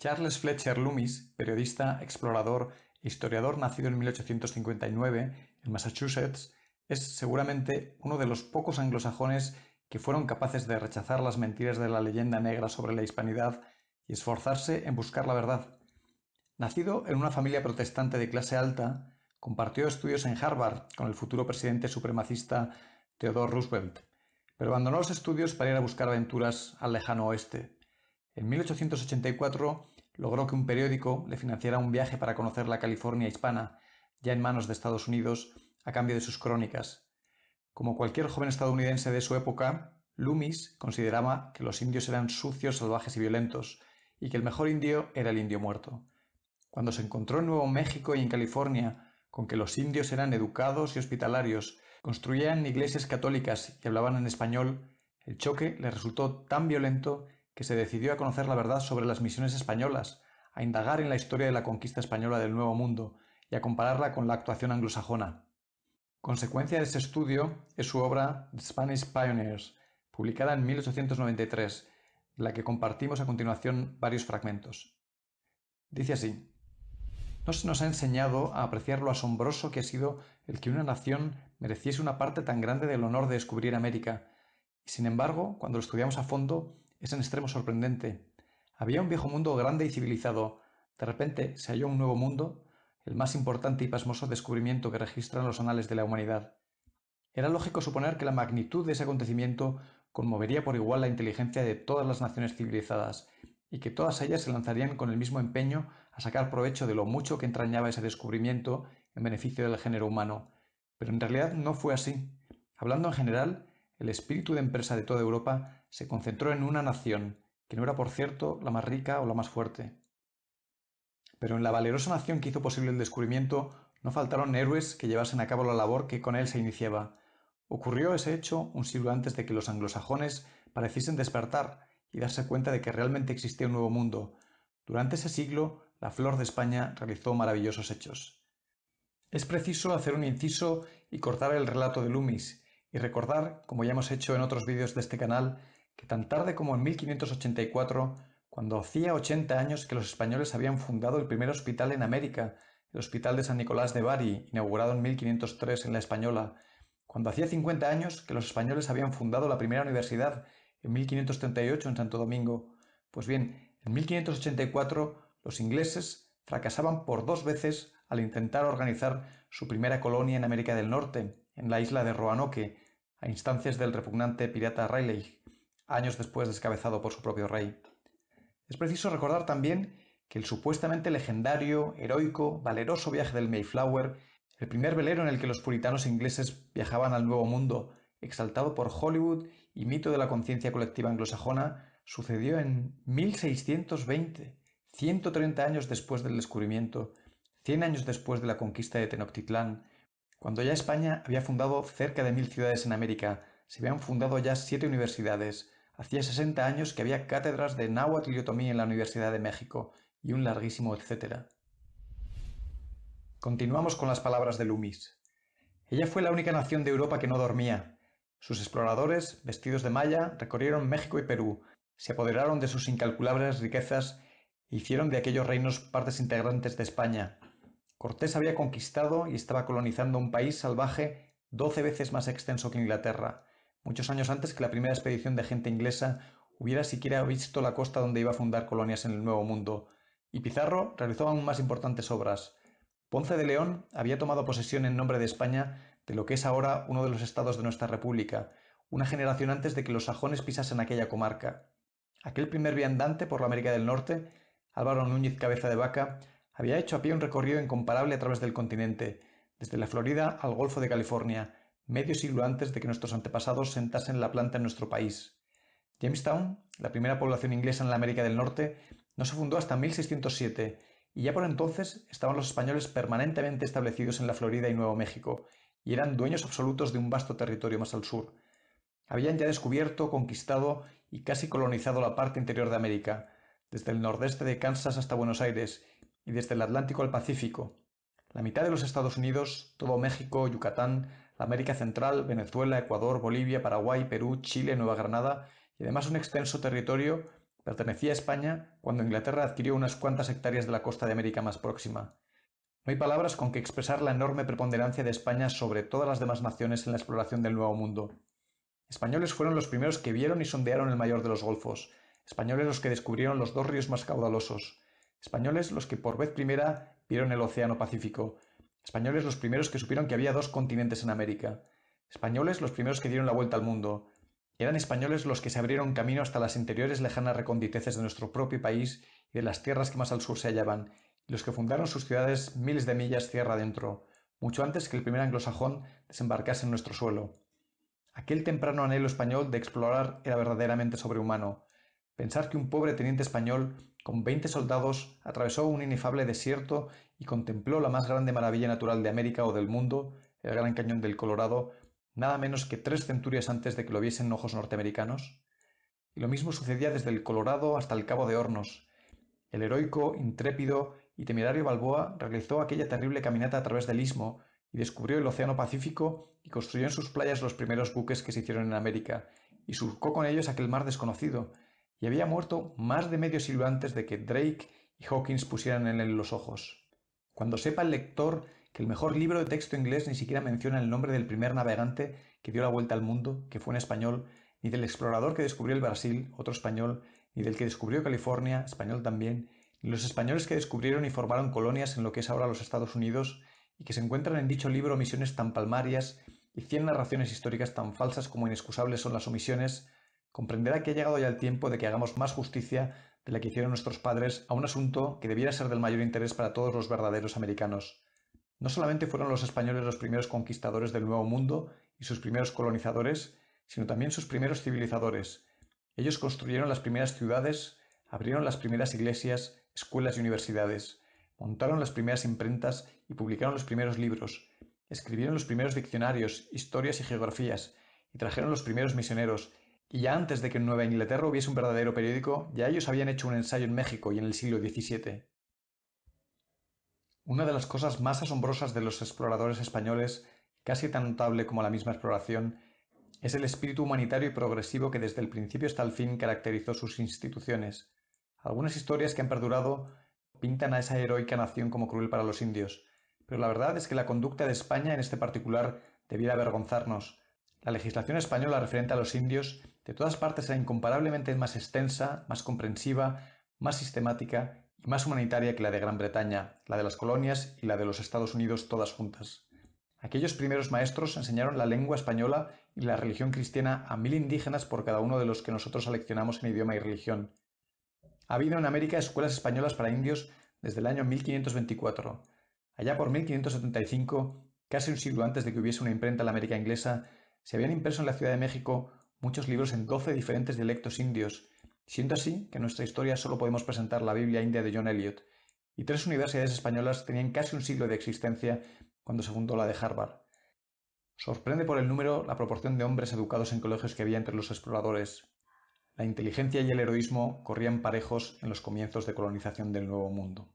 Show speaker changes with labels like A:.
A: Charles Fletcher Loomis, periodista, explorador e historiador nacido en 1859 en Massachusetts, es seguramente uno de los pocos anglosajones que fueron capaces de rechazar las mentiras de la leyenda negra sobre la hispanidad y esforzarse en buscar la verdad. Nacido en una familia protestante de clase alta, compartió estudios en Harvard con el futuro presidente supremacista Theodore Roosevelt, pero abandonó los estudios para ir a buscar aventuras al lejano oeste. En 1884 logró que un periódico le financiara un viaje para conocer la California hispana, ya en manos de Estados Unidos, a cambio de sus crónicas. Como cualquier joven estadounidense de su época, Loomis consideraba que los indios eran sucios, salvajes y violentos, y que el mejor indio era el indio muerto. Cuando se encontró en Nuevo México y en California con que los indios eran educados y hospitalarios, construían iglesias católicas y hablaban en español, el choque le resultó tan violento que se decidió a conocer la verdad sobre las misiones españolas, a indagar en la historia de la conquista española del Nuevo Mundo y a compararla con la actuación anglosajona. Consecuencia de ese estudio es su obra The Spanish Pioneers, publicada en 1893, de la que compartimos a continuación varios fragmentos. Dice así, no se nos ha enseñado a apreciar lo asombroso que ha sido el que una nación mereciese una parte tan grande del honor de descubrir América, y sin embargo, cuando lo estudiamos a fondo, es en extremo sorprendente. Había un viejo mundo grande y civilizado. De repente se halló un nuevo mundo, el más importante y pasmoso descubrimiento que registran los anales de la humanidad. Era lógico suponer que la magnitud de ese acontecimiento conmovería por igual la inteligencia de todas las naciones civilizadas y que todas ellas se lanzarían con el mismo empeño a sacar provecho de lo mucho que entrañaba ese descubrimiento en beneficio del género humano. Pero en realidad no fue así. Hablando en general, el espíritu de empresa de toda Europa se concentró en una nación, que no era por cierto la más rica o la más fuerte. Pero en la valerosa nación que hizo posible el descubrimiento no faltaron héroes que llevasen a cabo la labor que con él se iniciaba. Ocurrió ese hecho un siglo antes de que los anglosajones pareciesen despertar y darse cuenta de que realmente existía un nuevo mundo. Durante ese siglo, la flor de España realizó maravillosos hechos. Es preciso hacer un inciso y cortar el relato de Loomis, y recordar, como ya hemos hecho en otros vídeos de este canal, que tan tarde como en 1584, cuando hacía 80 años que los españoles habían fundado el primer hospital en América, el Hospital de San Nicolás de Bari, inaugurado en 1503 en la Española, cuando hacía 50 años que los españoles habían fundado la primera universidad, en 1538 en Santo Domingo. Pues bien, en 1584 los ingleses fracasaban por dos veces al intentar organizar su primera colonia en América del Norte, en la isla de Roanoke, a instancias del repugnante pirata Rayleigh, años después descabezado por su propio rey. Es preciso recordar también que el supuestamente legendario, heroico, valeroso viaje del Mayflower, el primer velero en el que los puritanos ingleses viajaban al Nuevo Mundo, exaltado por Hollywood y mito de la conciencia colectiva anglosajona, sucedió en 1620, 130 años después del descubrimiento, 100 años después de la conquista de Tenochtitlán, cuando ya España había fundado cerca de mil ciudades en América, se habían fundado ya siete universidades, hacía 60 años que había cátedras de náhuatl y en la Universidad de México, y un larguísimo etcétera. Continuamos con las palabras de Lumis. Ella fue la única nación de Europa que no dormía. Sus exploradores, vestidos de malla, recorrieron México y Perú, se apoderaron de sus incalculables riquezas e hicieron de aquellos reinos partes integrantes de España, Cortés había conquistado y estaba colonizando un país salvaje doce veces más extenso que Inglaterra, muchos años antes que la primera expedición de gente inglesa hubiera siquiera visto la costa donde iba a fundar colonias en el Nuevo Mundo, y Pizarro realizó aún más importantes obras. Ponce de León había tomado posesión en nombre de España de lo que es ahora uno de los estados de nuestra República, una generación antes de que los sajones pisasen aquella comarca. Aquel primer viandante por la América del Norte, Álvaro Núñez Cabeza de Vaca, había hecho a pie un recorrido incomparable a través del continente, desde la Florida al Golfo de California, medio siglo antes de que nuestros antepasados sentasen la planta en nuestro país. Jamestown, la primera población inglesa en la América del Norte, no se fundó hasta 1607, y ya por entonces estaban los españoles permanentemente establecidos en la Florida y Nuevo México, y eran dueños absolutos de un vasto territorio más al sur. Habían ya descubierto, conquistado y casi colonizado la parte interior de América, desde el nordeste de Kansas hasta Buenos Aires, y desde el Atlántico al Pacífico. La mitad de los Estados Unidos, todo México, Yucatán, América Central, Venezuela, Ecuador, Bolivia, Paraguay, Perú, Chile, Nueva Granada y además un extenso territorio pertenecía a España cuando Inglaterra adquirió unas cuantas hectáreas de la costa de América más próxima. No hay palabras con que expresar la enorme preponderancia de España sobre todas las demás naciones en la exploración del Nuevo Mundo. Españoles fueron los primeros que vieron y sondearon el mayor de los golfos, españoles los que descubrieron los dos ríos más caudalosos, Españoles los que por vez primera vieron el Océano Pacífico. Españoles los primeros que supieron que había dos continentes en América. Españoles los primeros que dieron la vuelta al mundo. Eran españoles los que se abrieron camino hasta las interiores lejanas reconditeces de nuestro propio país y de las tierras que más al sur se hallaban, y los que fundaron sus ciudades miles de millas tierra adentro, mucho antes que el primer anglosajón desembarcase en nuestro suelo. Aquel temprano anhelo español de explorar era verdaderamente sobrehumano. Pensar que un pobre teniente español, con veinte soldados, atravesó un inefable desierto y contempló la más grande maravilla natural de América o del mundo, el Gran Cañón del Colorado, nada menos que tres centurias antes de que lo viesen ojos norteamericanos. Y lo mismo sucedía desde el Colorado hasta el Cabo de Hornos. El heroico, intrépido y temerario Balboa realizó aquella terrible caminata a través del istmo y descubrió el Océano Pacífico y construyó en sus playas los primeros buques que se hicieron en América, y surcó con ellos aquel mar desconocido, y había muerto más de medio siglo antes de que Drake y Hawkins pusieran en él los ojos. Cuando sepa el lector que el mejor libro de texto inglés ni siquiera menciona el nombre del primer navegante que dio la vuelta al mundo, que fue un español, ni del explorador que descubrió el Brasil, otro español, ni del que descubrió California, español también, ni los españoles que descubrieron y formaron colonias en lo que es ahora los Estados Unidos, y que se encuentran en dicho libro misiones tan palmarias y cien narraciones históricas tan falsas como inexcusables son las omisiones, comprenderá que ha llegado ya el tiempo de que hagamos más justicia de la que hicieron nuestros padres a un asunto que debiera ser del mayor interés para todos los verdaderos americanos. No solamente fueron los españoles los primeros conquistadores del Nuevo Mundo y sus primeros colonizadores, sino también sus primeros civilizadores. Ellos construyeron las primeras ciudades, abrieron las primeras iglesias, escuelas y universidades, montaron las primeras imprentas y publicaron los primeros libros, escribieron los primeros diccionarios, historias y geografías, y trajeron los primeros misioneros, y ya antes de que en Nueva Inglaterra hubiese un verdadero periódico, ya ellos habían hecho un ensayo en México y en el siglo XVII. Una de las cosas más asombrosas de los exploradores españoles, casi tan notable como la misma exploración, es el espíritu humanitario y progresivo que desde el principio hasta el fin caracterizó sus instituciones. Algunas historias que han perdurado pintan a esa heroica nación como cruel para los indios, pero la verdad es que la conducta de España en este particular debiera avergonzarnos. La legislación española referente a los indios de todas partes era incomparablemente más extensa, más comprensiva, más sistemática y más humanitaria que la de Gran Bretaña, la de las colonias y la de los Estados Unidos todas juntas. Aquellos primeros maestros enseñaron la lengua española y la religión cristiana a mil indígenas por cada uno de los que nosotros seleccionamos en idioma y religión. Ha habido en América escuelas españolas para indios desde el año 1524. Allá por 1575, casi un siglo antes de que hubiese una imprenta en la América inglesa, se habían impreso en la Ciudad de México muchos libros en doce diferentes dialectos indios, siendo así que en nuestra historia solo podemos presentar la Biblia india de John Eliot, y tres universidades españolas tenían casi un siglo de existencia cuando se fundó la de Harvard. Sorprende por el número la proporción de hombres educados en colegios que había entre los exploradores. La inteligencia y el heroísmo corrían parejos en los comienzos de colonización del Nuevo Mundo.